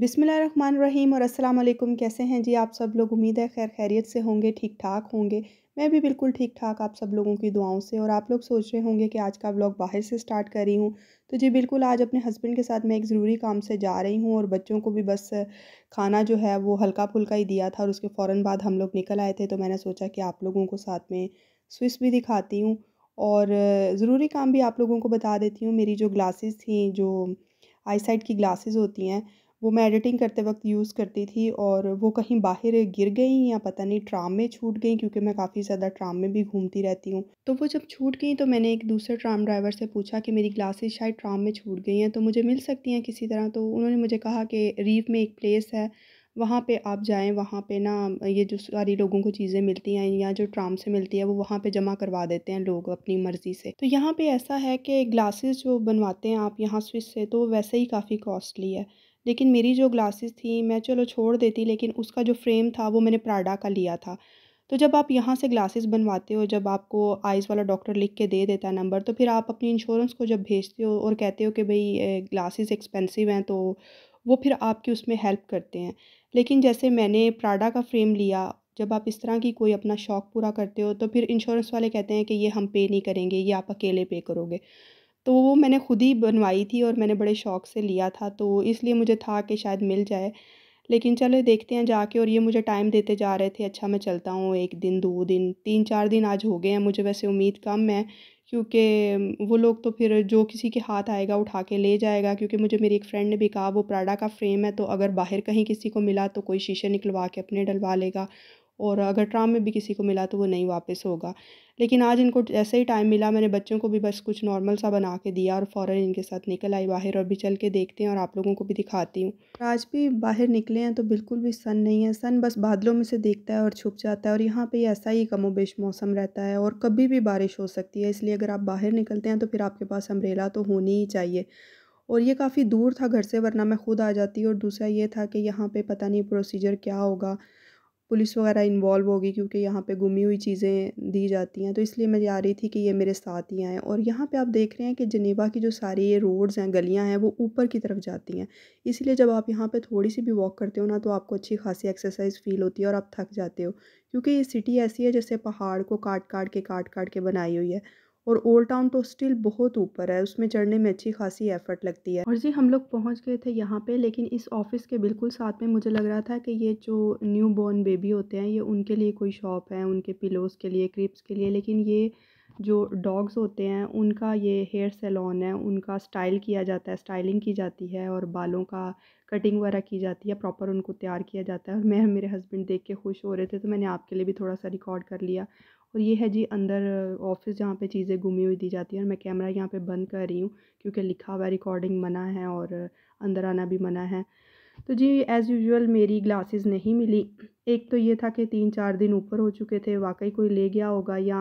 बिसमीम और असलम कैसे हैं जी आप सब लोग उम्मीद है खैर खैरियत से होंगे ठीक ठाक होंगे मैं भी बिल्कुल ठीक ठाक आप सब लोगों की दुआओं से और आप लोग सोच रहे होंगे कि आज का व्लॉग बाहर से स्टार्ट कर रही हूँ तो जी बिल्कुल आज अपने हस्बैंड के साथ मैं एक ज़रूरी काम से जा रही हूँ और बच्चों को भी बस खाना जो है वो हल्का फुल्का ही दिया था और उसके फ़ौर बाद हम लोग निकल आए थे तो मैंने सोचा कि आप लोगों को साथ में स्विस भी दिखाती हूँ और ज़रूरी काम भी आप लोगों को बता देती हूँ मेरी जो ग्लासेस थी जो आई साइड की ग्लासेस होती हैं वो मैं एडिटिंग करते वक्त यूज़ करती थी और वो कहीं बाहर गिर गई या पता नहीं ट्राम में छूट गई क्योंकि मैं काफ़ी ज़्यादा ट्राम में भी घूमती रहती हूँ तो वो जब छूट गई तो मैंने एक दूसरे ट्राम ड्राइवर से पूछा कि मेरी ग्लासेस शायद ट्राम में छूट गई हैं तो मुझे मिल सकती हैं किसी तरह तो उन्होंने मुझे कहा कि रीव में एक प्लेस है वहाँ पे आप जाएं वहाँ पे ना ये जो सारी लोगों को चीज़ें मिलती हैं या जो ट्राम से मिलती है वो वहाँ पे जमा करवा देते हैं लोग अपनी मर्ज़ी से तो यहाँ पे ऐसा है कि ग्लासेस जो बनवाते हैं आप यहाँ स्विस से तो वैसे ही काफ़ी कॉस्टली है लेकिन मेरी जो ग्लासेस थी मैं चलो छोड़ देती लेकिन उसका जो फ़्रेम था वो मैंने प्राडा का लिया था तो जब आप यहाँ से ग्लासेस बनवाते हो जब आपको आइज़ वाला डॉक्टर लिख के दे देता है नंबर तो फिर आप अपनी इंश्योरेंस को जब भेजते हो और कहते हो कि भाई ग्लासेस एक्सपेंसिव हैं तो वो फिर आपकी उसमें हेल्प करते हैं लेकिन जैसे मैंने प्राडा का फ्रेम लिया जब आप इस तरह की कोई अपना शौक़ पूरा करते हो तो फिर इंश्योरेंस वाले कहते हैं कि ये हम पे नहीं करेंगे ये आप अकेले पे करोगे तो वो मैंने ख़ुद ही बनवाई थी और मैंने बड़े शौक़ से लिया था तो इसलिए मुझे था कि शायद मिल जाए लेकिन चलो देखते हैं जाके और ये मुझे टाइम देते जा रहे थे अच्छा मैं चलता हूँ एक दिन दो दिन तीन चार दिन आज हो गए हैं मुझे वैसे उम्मीद कम है क्योंकि वो लोग तो फिर जो किसी के हाथ आएगा उठा के ले जाएगा क्योंकि मुझे मेरी एक फ्रेंड ने भी कहा वो प्राडा का फ्रेम है तो अगर बाहर कहीं किसी को मिला तो कोई शीशे निकलवा के अपने डलवा लेगा और अगर ट्राम में भी किसी को मिला तो वो नहीं वापस होगा लेकिन आज इनको ऐसे ही टाइम मिला मैंने बच्चों को भी बस कुछ नॉर्मल सा बना के दिया और फ़ौर इनके साथ निकल आई बाहर और भी चल के देखते हैं और आप लोगों को भी दिखाती हूँ आज भी बाहर निकले हैं तो बिल्कुल भी सन नहीं है सन बस बादलों में से देखता है और छुप जाता है और यहाँ पर ऐसा ही कमो बेश मौसम रहता है और कभी भी बारिश हो सकती है इसलिए अगर आप बाहर निकलते हैं तो फिर आपके पास अम्ब्रेला तो होनी ही चाहिए और ये काफ़ी दूर था घर से वरना मैं खुद आ जाती और दूसरा ये था कि यहाँ पे पता नहीं प्रोसीजर क्या होगा पुलिस वगैरह इन्वॉल्व होगी क्योंकि यहाँ पे गुमी हुई चीज़ें दी जाती हैं तो इसलिए मैं जा रही थी कि ये मेरे साथ ही आएँ और यहाँ पे आप देख रहे हैं कि जनेवा की जो सारी ये रोड्स हैं गलियाँ हैं वो ऊपर की तरफ जाती हैं इसलिए जब आप यहाँ पे थोड़ी सी भी वॉक करते हो ना तो आपको अच्छी खासी एक्सरसाइज फ़ील होती है और आप थक जाते हो क्योंकि ये सिटी ऐसी है जैसे पहाड़ को काट काट के काट काट के बनाई हुई है और ओल्ड टाउन तो स्टिल बहुत ऊपर है उसमें चढ़ने में अच्छी खासी एफर्ट लगती है और जी हम लोग पहुंच गए थे यहाँ पे लेकिन इस ऑफिस के बिल्कुल साथ में मुझे लग रहा था कि ये जो न्यू बॉर्न बेबी होते हैं ये उनके लिए कोई शॉप है उनके पिलोस के लिए क्रिप्स के लिए लेकिन ये जो डॉग्स होते हैं उनका ये हेयर सैलॉन है उनका स्टाइल किया जाता है स्टाइलिंग की जाती है और बालों का कटिंग वगैरह की जाती है प्रॉपर उनको तैयार किया जाता है और मैं मेरे हस्बैंड देख के खुश हो रहे थे तो मैंने आपके लिए भी थोड़ा सा रिकॉर्ड कर लिया और ये है जी अंदर ऑफिस जहाँ पे चीज़ें घुमी हुई दी जाती हैं और मैं कैमरा यहाँ पे बंद कर रही हूँ क्योंकि लिखा हुआ रिकॉर्डिंग मना है और अंदर आना भी मना है तो जी एज़ यूजुअल मेरी ग्लासेस नहीं मिली एक तो ये था कि तीन चार दिन ऊपर हो चुके थे वाकई कोई ले गया होगा या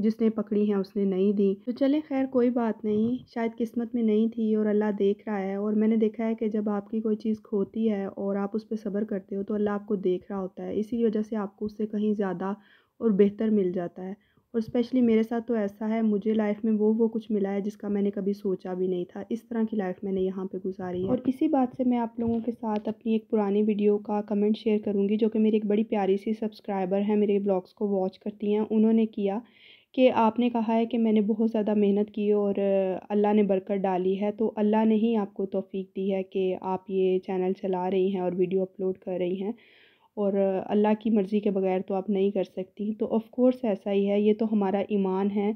जिसने पकड़ी हैं उसने नहीं दी तो चले खैर कोई बात नहीं शायद किस्मत में नहीं थी और अल्लाह देख रहा है और मैंने देखा है कि जब आपकी कोई चीज़ खोती है और आप उस पर सब्र करते हो तो अल्लाह आपको देख रहा होता है इसी वजह से आपको उससे कहीं ज़्यादा और बेहतर मिल जाता है और स्पेशली मेरे साथ तो ऐसा है मुझे लाइफ में वो वो कुछ मिला है जिसका मैंने कभी सोचा भी नहीं था इस तरह की लाइफ मैंने यहाँ पे गुजारी है और इसी बात से मैं आप लोगों के साथ अपनी एक पुरानी वीडियो का कमेंट शेयर करूँगी जो कि मेरी एक बड़ी प्यारी सी सब्सक्राइबर है मेरे ब्लॉग्स को वॉच करती हैं उन्होंने किया कि आपने कहा है कि मैंने बहुत ज़्यादा मेहनत की और अल्लाह ने बरकत डाली है तो अल्लाह ने ही आपको तोफ़ी दी है कि आप ये चैनल चला रही हैं और वीडियो अपलोड कर रही हैं और अल्लाह की मर्ज़ी के बग़ैर तो आप नहीं कर सकती तो ऑफ़ कोर्स ऐसा ही है ये तो हमारा ईमान है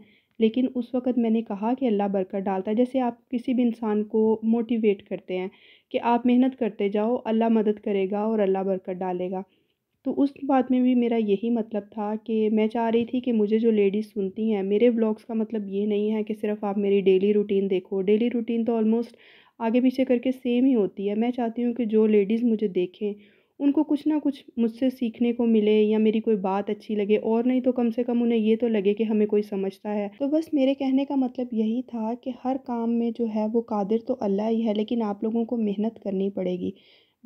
लेकिन उस वक़्त मैंने कहा कि अल्लाह बरकत डालता है जैसे आप किसी भी इंसान को मोटिवेट करते हैं कि आप मेहनत करते जाओ अल्लाह मदद करेगा और अल्लाह बरकत डालेगा तो उस बात में भी मेरा यही मतलब था कि मैं चाह रही थी कि मुझे जो लेडीज़ सुनती हैं मेरे ब्लॉग्स का मतलब ये नहीं है कि सिर्फ आप मेरी डेली रूटीन देखो डेली रूटीन तो ऑलमोस्ट आगे पीछे करके सेम ही होती है मैं चाहती हूँ कि जो लेडीज़ मुझे देखें उनको कुछ ना कुछ मुझसे सीखने को मिले या मेरी कोई बात अच्छी लगे और नहीं तो कम से कम उन्हें ये तो लगे कि हमें कोई समझता है तो बस मेरे कहने का मतलब यही था कि हर काम में जो है वो कादिर तो अल्लाह ही है लेकिन आप लोगों को मेहनत करनी पड़ेगी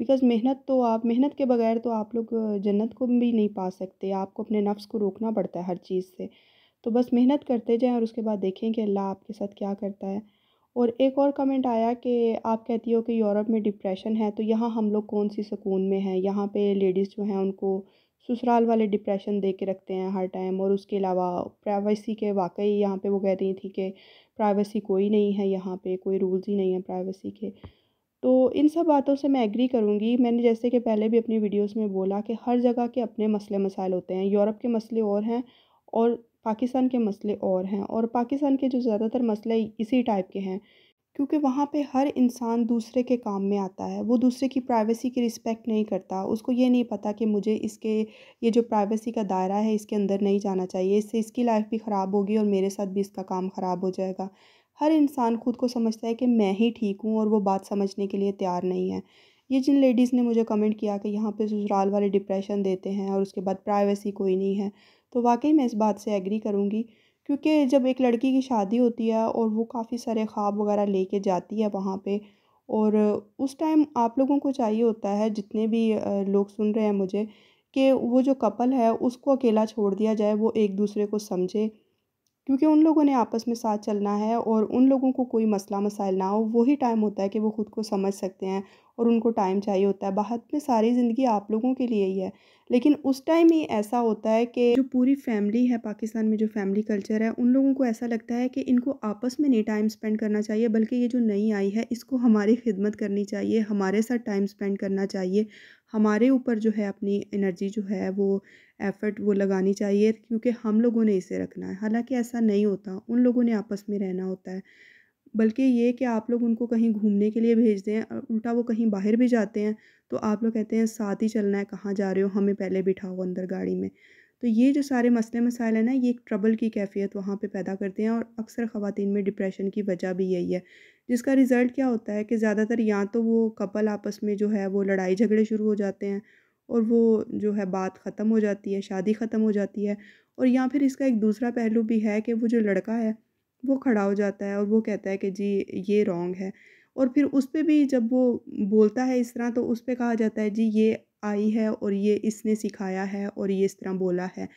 बिकॉज़ मेहनत तो आप मेहनत के बगैर तो आप लोग जन्नत को भी नहीं पा सकते आपको अपने नफ्स को रोकना पड़ता है हर चीज़ से तो बस मेहनत करते जाएँ और उसके बाद देखें कि अल्लाह आपके साथ क्या करता है और एक और कमेंट आया कि आप कहती हो कि यूरोप में डिप्रेशन है तो यहाँ हम लोग कौन सी सुकून में हैं यहाँ पे लेडीज़ जो हैं उनको ससुराल वाले डिप्रेशन दे के रखते हैं हर टाइम और उसके अलावा प्राइवेसी के वाकई यहाँ पे वो कह रही थी कि प्राइवेसी कोई नहीं है यहाँ पे कोई रूल्स ही नहीं है प्राइवेसी के तो इन सब बातों से मैं एग्री करूँगी मैंने जैसे कि पहले भी अपनी वीडियोज़ में बोला कि हर जगह के अपने मसले मसाइल होते हैं यूरोप के मसले और हैं और पाकिस्तान के मसले और हैं और पाकिस्तान के जो ज़्यादातर मसले इसी टाइप के हैं क्योंकि वहाँ पे हर इंसान दूसरे के काम में आता है वो दूसरे की प्राइवेसी की रिस्पेक्ट नहीं करता उसको ये नहीं पता कि मुझे इसके ये जो प्राइवेसी का दायरा है इसके अंदर नहीं जाना चाहिए इससे इसकी लाइफ भी ख़राब होगी और मेरे साथ भी इसका काम ख़राब हो जाएगा हर इंसान खुद को समझता है कि मैं ही ठीक हूँ और वो बात समझने के लिए तैयार नहीं है ये जिन लेडीज़ ने मुझे कमेंट किया कि यहाँ पे ससुराल वाले डिप्रेशन देते हैं और उसके बाद प्राइवेसी कोई नहीं है तो वाकई मैं इस बात से एग्री करूँगी क्योंकि जब एक लड़की की शादी होती है और वो काफ़ी सारे ख्वाब वगैरह लेके जाती है वहाँ पे और उस टाइम आप लोगों को चाहिए होता है जितने भी लोग सुन रहे हैं मुझे कि वो जो कपल है उसको अकेला छोड़ दिया जाए वो एक दूसरे को समझे क्योंकि उन लोगों ने आपस में साथ चलना है और उन लोगों को कोई मसला मसाइल ना हो वही टाइम होता है कि वो ख़ुद को समझ सकते हैं और उनको टाइम चाहिए होता है बाहर में सारी ज़िंदगी आप लोगों के लिए ही है लेकिन उस टाइम ही ऐसा होता है कि जो पूरी फैमिली है पाकिस्तान में जो फैमिली कल्चर है उन लोगों को ऐसा लगता है कि इनको आपस में नहीं टाइम स्पेंड करना चाहिए बल्कि ये जो नई आई है इसको हमारी खिदमत करनी चाहिए हमारे साथ टाइम स्पेंड करना चाहिए हमारे ऊपर जो है अपनी एनर्जी जो है वो एफ़र्ट वो लगानी चाहिए क्योंकि हम लोगों ने इसे रखना है हालांकि ऐसा नहीं होता उन लोगों ने आपस में रहना होता है बल्कि ये कि आप लोग उनको कहीं घूमने के लिए भेजते हैं उल्टा वो कहीं बाहर भी जाते हैं तो आप लोग कहते हैं साथ ही चलना है कहाँ जा रहे हो हमें पहले बिठाओ अंदर गाड़ी में तो ये जो सारे मसले मसाइल हैं ना ये एक ट्रबल की कैफियत वहाँ पे पैदा करते हैं और अक्सर ख़वान में डिप्रेशन की वजह भी यही है जिसका रिज़ल्ट क्या होता है कि ज़्यादातर या तो वो कपल आपस में जो है वो लड़ाई झगड़े शुरू हो जाते हैं और वो जो है बात ख़त्म हो जाती है शादी ख़त्म हो जाती है और या फिर इसका एक दूसरा पहलू भी है कि वो जो लड़का है वो खड़ा हो जाता है और वो कहता है कि जी ये रॉन्ग है और फिर उस पर भी जब वो बोलता है इस तरह तो उस पर कहा जाता है जी ये आई है और ये इसने सिखाया है और ये इस तरह बोला है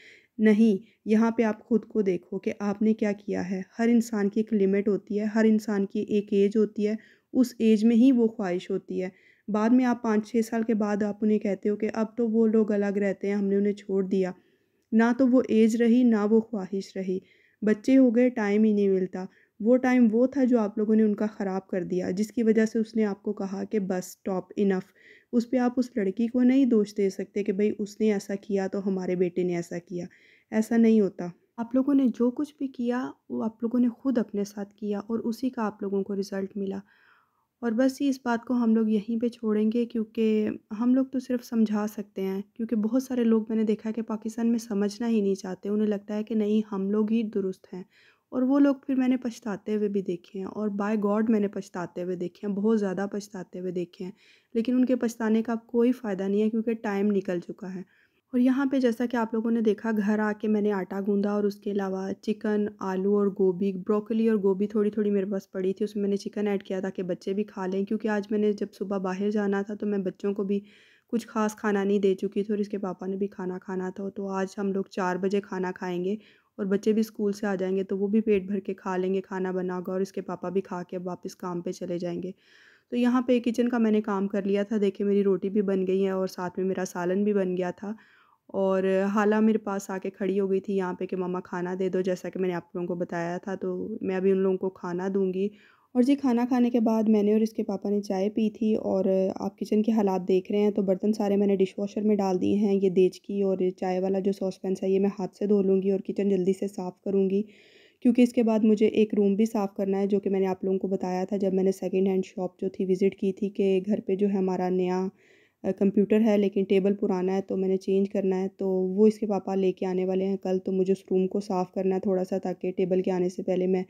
नहीं यहाँ पे आप ख़ुद को देखो कि आपने क्या किया है हर इंसान की एक लिमिट होती है हर इंसान की एक एज होती है उस एज में ही वो ख्वाहिश होती है बाद में आप पाँच छः साल के बाद आप उन्हें कहते हो कि अब तो वो लोग अलग रहते हैं हमने उन्हें छोड़ दिया ना तो वो एज रही ना वो ख्वाहिश रही बच्चे हो गए टाइम ही नहीं मिलता वो टाइम वो था जो आप लोगों ने उनका ख़राब कर दिया जिसकी वजह से उसने आपको कहा कि बस स्टॉप इनफ़ उस पर आप उस लड़की को नहीं दोष दे सकते कि भाई उसने ऐसा किया तो हमारे बेटे ने ऐसा किया ऐसा नहीं होता आप लोगों ने जो कुछ भी किया वो आप लोगों ने खुद अपने साथ किया और उसी का आप लोगों को रिज़ल्ट मिला और बस इस बात को हम लोग यहीं पे छोड़ेंगे क्योंकि हम लोग तो सिर्फ समझा सकते हैं क्योंकि बहुत सारे लोग मैंने देखा है कि पाकिस्तान में समझना ही नहीं चाहते उन्हें लगता है कि नहीं हम लोग ही दुरुस्त हैं और वो लोग फिर मैंने पछताते हुए भी देखे हैं और बाय गॉड मैंने पछताते हुए देखे हैं बहुत ज़्यादा पछताते हुए देखे हैं लेकिन उनके पछताने का कोई फ़ायदा नहीं है क्योंकि टाइम निकल चुका है और यहाँ पे जैसा कि आप लोगों ने देखा घर आके मैंने आटा गूंदा और उसके अलावा चिकन आलू और गोभी ब्रोकली और गोभी थोड़ी थोड़ी मेरे पास पड़ी थी उसमें मैंने चिकन ऐड किया था कि बच्चे भी खा लें क्योंकि आज मैंने जब सुबह बाहर जाना था तो मैं बच्चों को भी कुछ खास खाना नहीं दे चुकी थी और इसके पापा ने भी खाना खाना था तो आज हम लोग चार बजे खाना खाएँगे और बच्चे भी स्कूल से आ जाएंगे तो वो भी पेट भर के खा लेंगे खाना बना होगा और इसके पापा भी खा के अब वापस काम पे चले जाएंगे तो यहाँ पे किचन का मैंने काम कर लिया था देखिए मेरी रोटी भी बन गई है और साथ में मेरा सालन भी बन गया था और हाला मेरे पास आके खड़ी हो गई थी यहाँ पे कि मामा खाना दे दो जैसा कि मैंने आप लोगों को बताया था तो मैं अभी उन लोगों को खाना दूँगी और जी खाना खाने के बाद मैंने और इसके पापा ने चाय पी थी और आप किचन के हालात देख रहे हैं तो बर्तन सारे मैंने डिश वॉशर में डाल दिए हैं ये देच की और चाय वाला जो सॉस पैन है ये मैं हाथ से धो लूँगी और किचन जल्दी से साफ़ करूँगी क्योंकि इसके बाद मुझे एक रूम भी साफ़ करना है जो कि मैंने आप लोगों को बताया था जब मैंने सेकेंड हैंड शॉप जो थी विज़िट की थी कि घर पर जो है हमारा नया कंप्यूटर है लेकिन टेबल पुराना है तो मैंने चेंज करना है तो वो इसके पापा लेके आने वाले हैं कल तो मुझे उस रूम को साफ़ करना है थोड़ा सा ताकि टेबल के आने से पहले मैं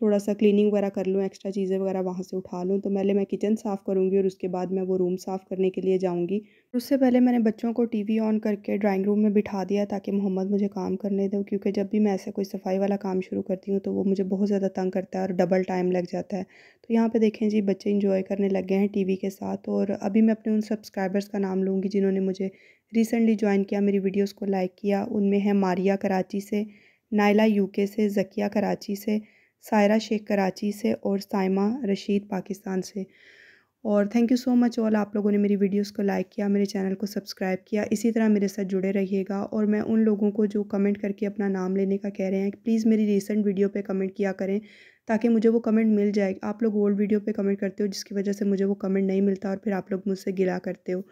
थोड़ा सा क्लीनिंग वगैरह कर लूँ एक्स्ट्रा चीज़ें वगैरह वहाँ से उठा लूँ तो पहले मैं किचन साफ़ करूँगी और उसके बाद मैं वो रूम साफ़ करने के लिए जाऊँगी उससे पहले मैंने बच्चों को टीवी ऑन करके ड्राइंग रूम में बिठा दिया ताकि मोहम्मद मुझे काम करने दो क्योंकि जब भी मैं ऐसा कोई सफाई वाला काम शुरू करती हूँ तो वो मुझे बहुत ज़्यादा तंग करता है और डबल टाइम लग जाता है तो यहाँ पर देखें जी बच्चे इंजॉय करने लग गए हैं टी के साथ और अभी मैं अपने उन सब्सक्राइबर्स का नाम लूँगी जिन्होंने मुझे रिसेंटली ज्वाइन किया मेरी वीडियोज़ को लाइक किया उनमें है मारिया कराची से नायला यू से जकिया कराची से सायरा शेख कराची से और साइमा रशीद पाकिस्तान से और thank you so much all आप लोगों ने मेरी वीडियोस को लाइक किया मेरे चैनल को सब्सक्राइब किया इसी तरह मेरे साथ जुड़े रहिएगा और मैं उन लोगों को जो कमेंट करके अपना नाम लेने का कह रहे हैं प्लीज़ मेरी रिसेंट वीडियो पे कमेंट किया करें ताकि मुझे वो कमेंट मिल जाए आप लोग ओल्ड वीडियो पे कमेंट करते हो जिसकी वजह से मुझे वो कमेंट नहीं मिलता और फिर आप लोग मुझसे गिला करते हो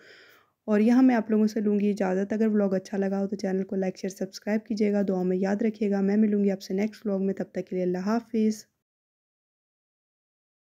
और यहाँ मैं आप लोगों से लूँगी इजाज़त अगर व्लॉग अच्छा लगा हो तो चैनल को लाइक शेयर सब्सक्राइब कीजिएगा दुआ में याद रखिएगा मैं मिलूँगी आपसे नेक्स्ट व्लॉग में तब तक के लिए अल्लाह हाफिज़